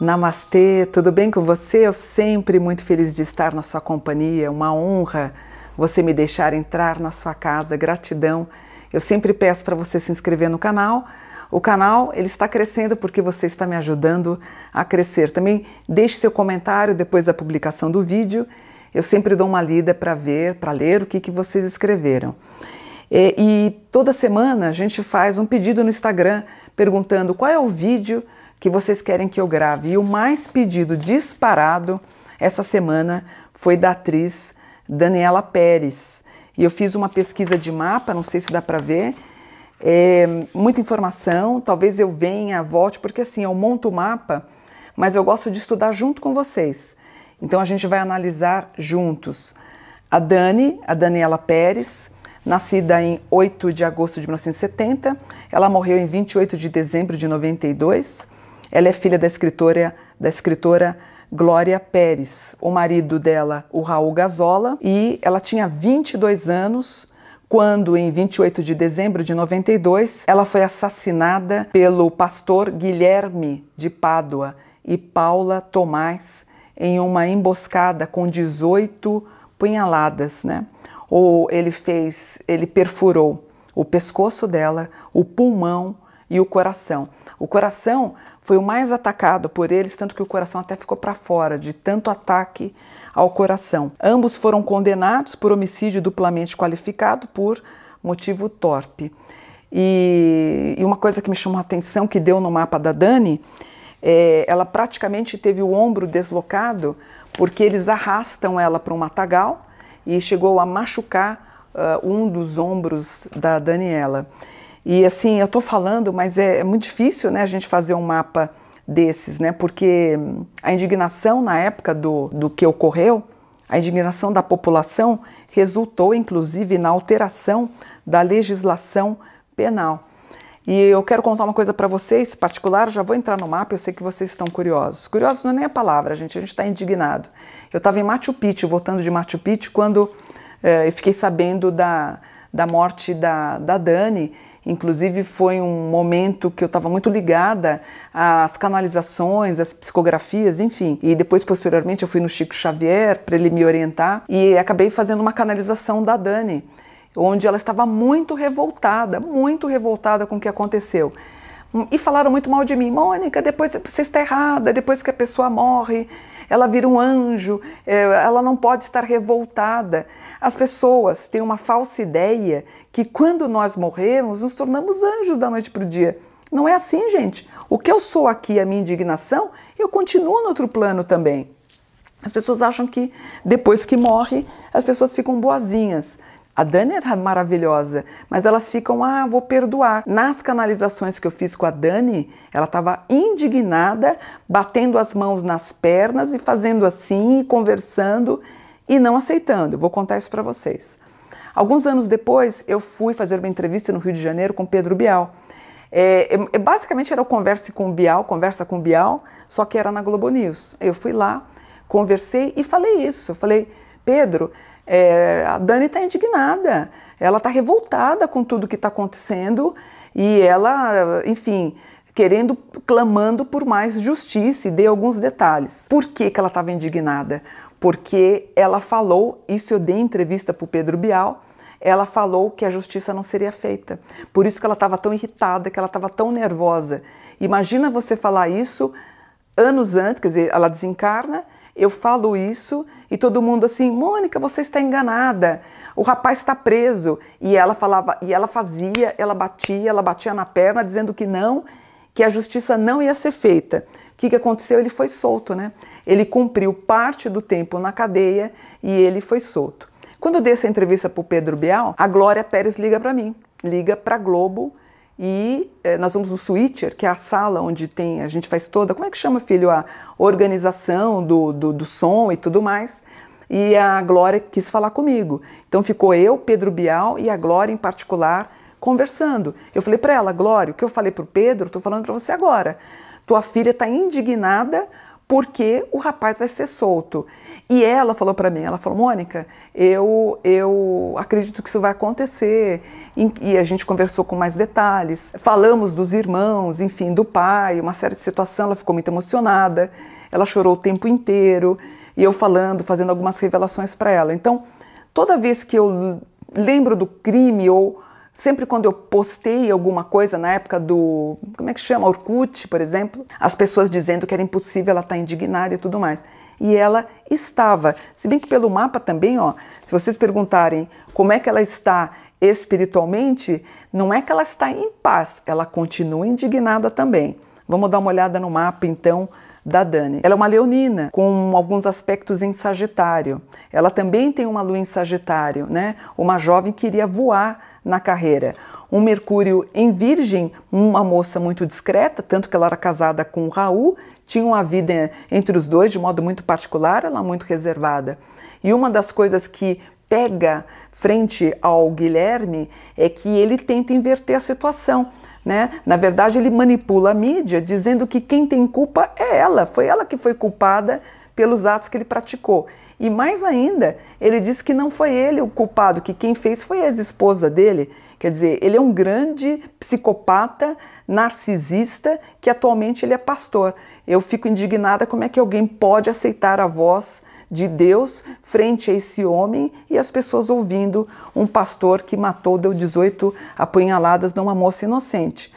Namastê, tudo bem com você? Eu sempre muito feliz de estar na sua companhia, uma honra você me deixar entrar na sua casa, gratidão. Eu sempre peço para você se inscrever no canal, o canal ele está crescendo porque você está me ajudando a crescer. Também deixe seu comentário depois da publicação do vídeo. Eu sempre dou uma lida para ver, para ler o que, que vocês escreveram. E, e toda semana a gente faz um pedido no Instagram perguntando qual é o vídeo que vocês querem que eu grave. E o mais pedido disparado essa semana foi da atriz Daniela Pérez. E eu fiz uma pesquisa de mapa, não sei se dá para ver é, muita informação, talvez eu venha, volte, porque assim, eu monto o mapa, mas eu gosto de estudar junto com vocês. Então a gente vai analisar juntos. A Dani, a Daniela Pérez, nascida em 8 de agosto de 1970, ela morreu em 28 de dezembro de 92. Ela é filha da escritora, da escritora Glória Pérez, o marido dela, o Raul Gazola, e ela tinha 22 anos quando, em 28 de dezembro de 92, ela foi assassinada pelo pastor Guilherme de Pádua e Paula Tomás em uma emboscada com 18 punhaladas, né? Ou ele fez, ele perfurou o pescoço dela, o pulmão e o coração. O coração foi o mais atacado por eles, tanto que o coração até ficou para fora de tanto ataque ao coração. Ambos foram condenados por homicídio duplamente qualificado por motivo torpe. E, e uma coisa que me chamou a atenção que deu no mapa da Dani, é, ela praticamente teve o ombro deslocado porque eles arrastam ela para um matagal e chegou a machucar uh, um dos ombros da Daniela. E assim, eu estou falando, mas é, é muito difícil né, a gente fazer um mapa desses, né? Porque a indignação na época do, do que ocorreu, a indignação da população resultou inclusive na alteração da legislação penal. E eu quero contar uma coisa para vocês, particular, já vou entrar no mapa, eu sei que vocês estão curiosos. Curiosos não é nem a palavra, gente, a gente está indignado. Eu estava em Machu Picchu, voltando de Machu Picchu, quando eh, fiquei sabendo da, da morte da, da Dani, Inclusive foi um momento que eu estava muito ligada às canalizações, às psicografias, enfim. E depois posteriormente eu fui no Chico Xavier para ele me orientar e acabei fazendo uma canalização da Dani, onde ela estava muito revoltada, muito revoltada com o que aconteceu. E falaram muito mal de mim. Mônica, depois você está errada, depois que a pessoa morre, ela vira um anjo, eh, ela não pode estar revoltada. As pessoas têm uma falsa ideia que quando nós morremos nos tornamos anjos da noite para o dia. Não é assim, gente. O que eu sou aqui, a minha indignação, eu continuo no outro plano também. As pessoas acham que depois que morre, as pessoas ficam boazinhas. A Dani é maravilhosa, mas elas ficam, ah, vou perdoar. Nas canalizações que eu fiz com a Dani, ela estava indignada, batendo as mãos nas pernas e fazendo assim, conversando e não aceitando. Eu vou contar isso para vocês. Alguns anos depois, eu fui fazer uma entrevista no Rio de Janeiro com Pedro Bial. É, é, é basicamente era o Converse com Bial, Conversa com Bial, só que era na Globo News. Eu fui lá, conversei e falei isso. Eu falei, Pedro, é, a Dani está indignada, ela está revoltada com tudo que está acontecendo e ela, enfim, querendo, clamando por mais justiça e dei alguns detalhes. Por que, que ela estava indignada? porque ela falou, isso eu dei entrevista para o Pedro Bial, ela falou que a justiça não seria feita. Por isso que ela estava tão irritada, que ela estava tão nervosa. Imagina você falar isso anos antes, quer dizer, ela desencarna, eu falo isso e todo mundo assim, Mônica, você está enganada, o rapaz está preso. E ela falava, e ela fazia, ela batia, ela batia na perna dizendo que não, que a justiça não ia ser feita. O que, que aconteceu? Ele foi solto, né? Ele cumpriu parte do tempo na cadeia e ele foi solto. Quando eu dei essa entrevista para o Pedro Bial, a Glória Pérez liga para mim, liga para Globo e eh, nós vamos no Switcher, que é a sala onde tem a gente faz toda, como é que chama, filho, a organização do, do, do som e tudo mais. E a Glória quis falar comigo. Então ficou eu, Pedro Bial e a Glória em particular conversando. Eu falei para ela, Glória, o que eu falei para o Pedro, estou falando para você agora. Tua filha está indignada porque o rapaz vai ser solto. E ela falou para mim, ela falou, Mônica, eu, eu acredito que isso vai acontecer. E a gente conversou com mais detalhes, falamos dos irmãos, enfim, do pai, uma série de situação, ela ficou muito emocionada, ela chorou o tempo inteiro, e eu falando, fazendo algumas revelações para ela. Então, toda vez que eu lembro do crime ou Sempre quando eu postei alguma coisa na época do, como é que chama, Orkut, por exemplo, as pessoas dizendo que era impossível, ela estar tá indignada e tudo mais. E ela estava. Se bem que pelo mapa também, ó, se vocês perguntarem como é que ela está espiritualmente, não é que ela está em paz, ela continua indignada também. Vamos dar uma olhada no mapa então da Dani. Ela é uma leonina, com alguns aspectos em Sagitário. Ela também tem uma lua em Sagitário, né? Uma jovem que iria voar na carreira. Um Mercúrio em Virgem, uma moça muito discreta, tanto que ela era casada com o Raul, tinha uma vida entre os dois de modo muito particular, ela muito reservada. E uma das coisas que pega frente ao Guilherme é que ele tenta inverter a situação. Né? Na verdade, ele manipula a mídia dizendo que quem tem culpa é ela, foi ela que foi culpada pelos atos que ele praticou. E mais ainda, ele diz que não foi ele o culpado, que quem fez foi a ex-esposa dele. Quer dizer, ele é um grande psicopata, narcisista, que atualmente ele é pastor. Eu fico indignada como é que alguém pode aceitar a voz de Deus frente a esse homem e as pessoas ouvindo um pastor que matou, deu 18 apunhaladas numa moça inocente.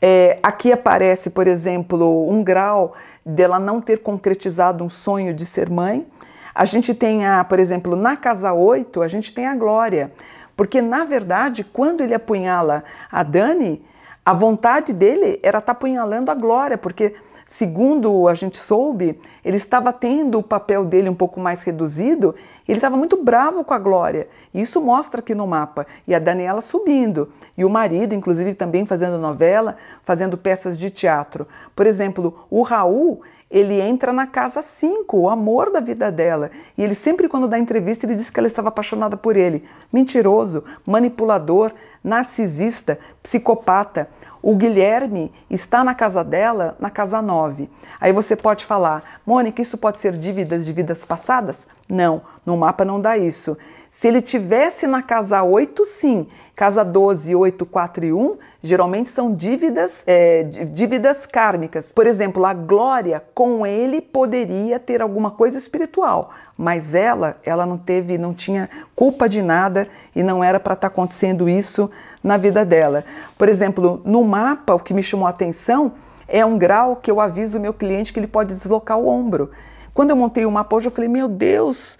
É, aqui aparece, por exemplo, um grau dela não ter concretizado um sonho de ser mãe. A gente tem, a, por exemplo, na casa 8, a gente tem a Glória, porque na verdade, quando ele apunhala a Dani, a vontade dele era estar tá apunhalando a Glória, porque Segundo a gente soube, ele estava tendo o papel dele um pouco mais reduzido, ele estava muito bravo com a Glória. Isso mostra aqui no mapa. E a Daniela subindo, e o marido, inclusive, também fazendo novela, fazendo peças de teatro. Por exemplo, o Raul, ele entra na casa 5, o amor da vida dela. E ele sempre, quando dá entrevista, ele diz que ela estava apaixonada por ele. Mentiroso, manipulador, narcisista, psicopata. O Guilherme está na casa dela, na casa 9. Aí você pode falar, Mônica, isso pode ser dívidas de vidas passadas? Não, no mapa não dá isso. Se ele tivesse na casa 8, sim. Casa 12, 8, 4 e 1, Geralmente são dívidas, é, dívidas kármicas. Por exemplo, a Glória com ele poderia ter alguma coisa espiritual, mas ela, ela não teve, não tinha culpa de nada e não era para estar tá acontecendo isso na vida dela. Por exemplo, no mapa, o que me chamou a atenção é um grau que eu aviso o meu cliente que ele pode deslocar o ombro. Quando eu montei o mapa hoje, eu falei: Meu Deus,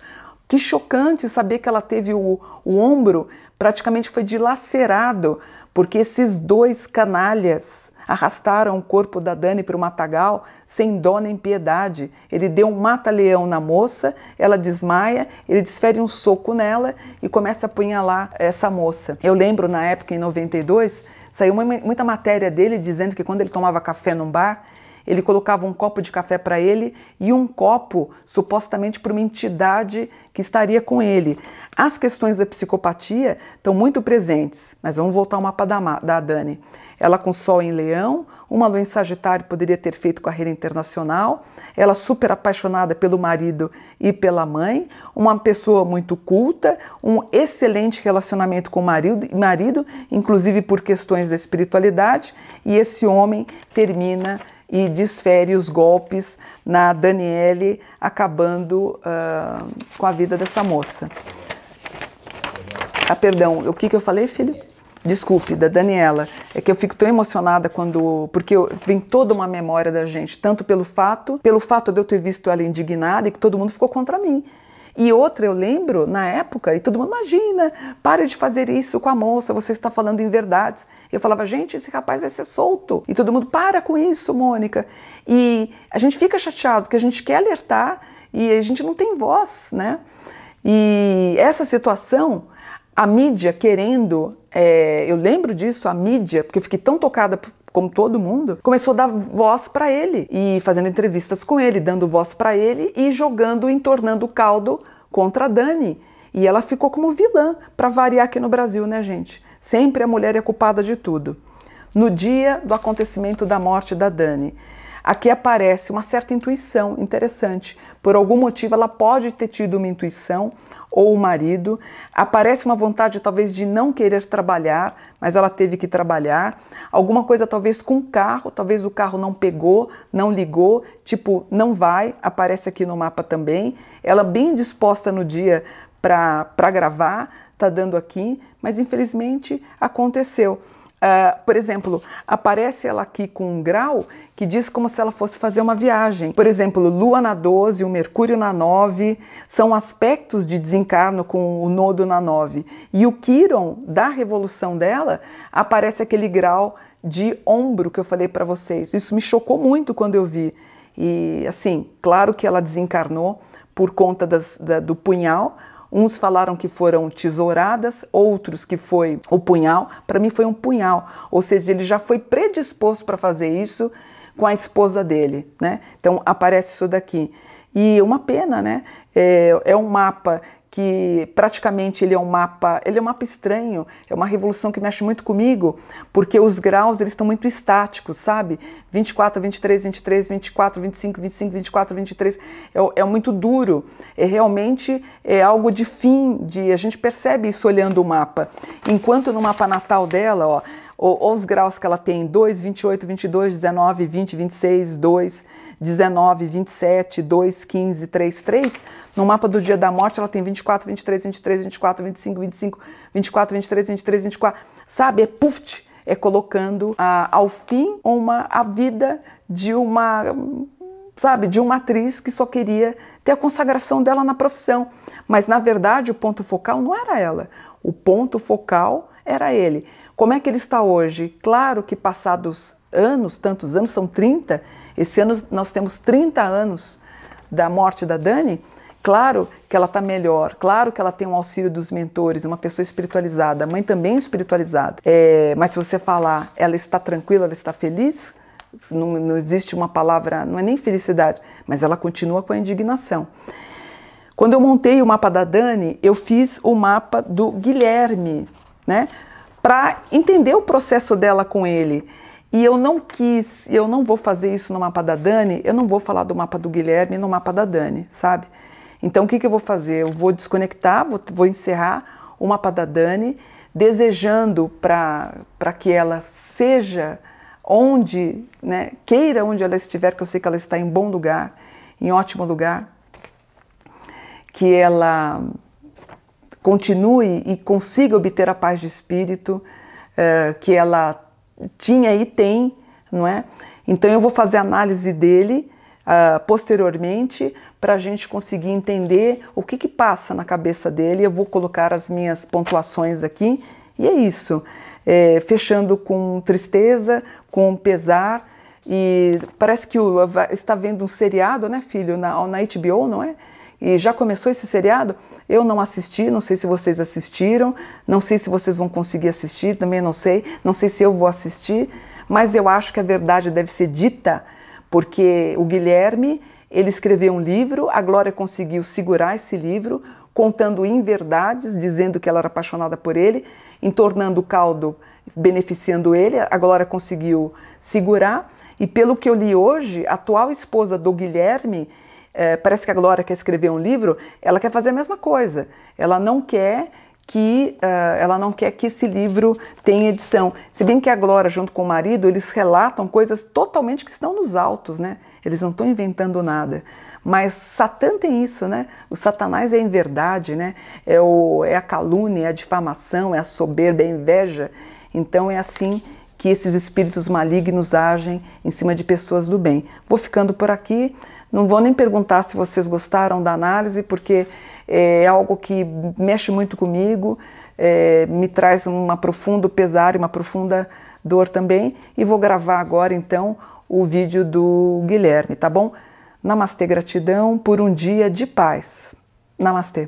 que chocante saber que ela teve o, o ombro praticamente foi dilacerado porque esses dois canalhas arrastaram o corpo da Dani para o matagal sem dó nem piedade. Ele deu um mata-leão na moça, ela desmaia, ele desfere um soco nela e começa a apunhalar essa moça. Eu lembro na época, em 92, saiu muita matéria dele dizendo que quando ele tomava café num bar, ele colocava um copo de café para ele e um copo supostamente para uma entidade que estaria com ele. As questões da psicopatia estão muito presentes, mas vamos voltar ao mapa da, da Dani. Ela com sol em leão, uma lua em sagitário poderia ter feito carreira internacional, ela super apaixonada pelo marido e pela mãe, uma pessoa muito culta, um excelente relacionamento com o marido, marido inclusive por questões da espiritualidade, e esse homem termina e desfere os golpes na Daniele, acabando uh, com a vida dessa moça. Ah, perdão, o que, que eu falei, filho? Desculpe, da Daniela. É que eu fico tão emocionada quando. Porque vem toda uma memória da gente, tanto pelo fato, pelo fato de eu ter visto ela indignada e que todo mundo ficou contra mim. E outra, eu lembro, na época, e todo mundo, imagina, pare de fazer isso com a moça, você está falando em inverdades. Eu falava, gente, esse rapaz vai ser solto. E todo mundo, para com isso, Mônica. E a gente fica chateado, porque a gente quer alertar e a gente não tem voz, né? E essa situação, a mídia querendo, é, eu lembro disso, a mídia, porque eu fiquei tão tocada como todo mundo, começou a dar voz para ele e fazendo entrevistas com ele, dando voz para ele e jogando, entornando o caldo contra a Dani. E ela ficou como vilã, para variar aqui no Brasil, né, gente? Sempre a mulher é culpada de tudo. No dia do acontecimento da morte da Dani, aqui aparece uma certa intuição interessante. Por algum motivo, ela pode ter tido uma intuição ou o marido, aparece uma vontade talvez de não querer trabalhar, mas ela teve que trabalhar, alguma coisa talvez com o carro, talvez o carro não pegou, não ligou, tipo, não vai, aparece aqui no mapa também. Ela bem disposta no dia para gravar, tá dando aqui, mas infelizmente aconteceu. Uh, por exemplo, aparece ela aqui com um grau que diz como se ela fosse fazer uma viagem. Por exemplo, Lua na 12, o Mercúrio na 9, são aspectos de desencarno com o Nodo na 9. E o Quiron, da revolução dela, aparece aquele grau de ombro que eu falei para vocês. Isso me chocou muito quando eu vi. E assim, claro que ela desencarnou por conta das, da, do punhal, Uns falaram que foram tesouradas, outros que foi o punhal. Para mim foi um punhal, ou seja, ele já foi predisposto para fazer isso com a esposa dele, né? Então aparece isso daqui. E uma pena, né? É, é um mapa que praticamente ele é um mapa, ele é um mapa estranho, é uma revolução que mexe muito comigo, porque os graus eles estão muito estáticos, sabe? 24, 23, 23, 24, 25, 25, 24, 23, é, é muito duro, é realmente é algo de fim, de a gente percebe isso olhando o mapa. Enquanto no mapa natal dela, ó, os graus que ela tem, 2, 28, 22, 19, 20, 26, 2, 19, 27, 2, 15, 3, 3, no mapa do dia da morte ela tem 24, 23, 23, 24, 25, 25, 24, 23, 23, 24, sabe? É puft, é colocando a, ao fim uma, a vida de uma sabe, de uma atriz que só queria ter a consagração dela na profissão. Mas na verdade o ponto focal não era ela. O ponto focal era ele. Como é que ele está hoje? Claro que passados anos, tantos anos, são 30, esse ano nós temos 30 anos da morte da Dani, claro que ela está melhor, claro que ela tem um auxílio dos mentores, uma pessoa espiritualizada, a mãe também espiritualizada. É, mas se você falar, ela está tranquila, ela está feliz, não, não existe uma palavra, não é nem felicidade, mas ela continua com a indignação. Quando eu montei o mapa da Dani, eu fiz o mapa do Guilherme, né? Para entender o processo dela com ele. E eu não quis, eu não vou fazer isso no mapa da Dani, eu não vou falar do mapa do Guilherme no mapa da Dani, sabe? Então o que, que eu vou fazer? Eu vou desconectar, vou, vou encerrar o mapa da Dani, desejando para que ela seja onde, né, queira onde ela estiver, que eu sei que ela está em bom lugar, em ótimo lugar, que ela continue e consiga obter a paz de espírito eh, que ela tinha e tem, não é? Então eu vou fazer análise dele uh, posteriormente para a gente conseguir entender o que, que passa na cabeça dele. Eu vou colocar as minhas pontuações aqui e é isso. É, fechando com tristeza, com pesar e parece que o, está vendo um seriado, né, filho, na, na HBO, não é? e já começou esse seriado? Eu não assisti, não sei se vocês assistiram, não sei se vocês vão conseguir assistir, também não sei, não sei se eu vou assistir, mas eu acho que a verdade deve ser dita, porque o Guilherme, ele escreveu um livro, a Glória conseguiu segurar esse livro, contando inverdades, dizendo que ela era apaixonada por ele, entornando o caldo, beneficiando ele, a Glória conseguiu segurar, e pelo que eu li hoje, a atual esposa do Guilherme é, parece que a Glória quer escrever um livro, ela quer fazer a mesma coisa. Ela não quer que uh, ela não quer que esse livro tenha edição. Se bem que a Glória, junto com o marido, eles relatam coisas totalmente que estão nos altos, né? Eles não estão inventando nada. Mas Satã tem isso, né? O Satanás é em verdade, né? É, o, é a calúnia, é a difamação, é a soberba, é a inveja. Então é assim que esses espíritos malignos agem em cima de pessoas do bem. Vou ficando por aqui. Não vou nem perguntar se vocês gostaram da análise, porque é, é algo que mexe muito comigo, é, me traz um profundo pesar e uma profunda dor também. E vou gravar agora então o vídeo do Guilherme, tá bom? Namastê, gratidão por um dia de paz. Namastê.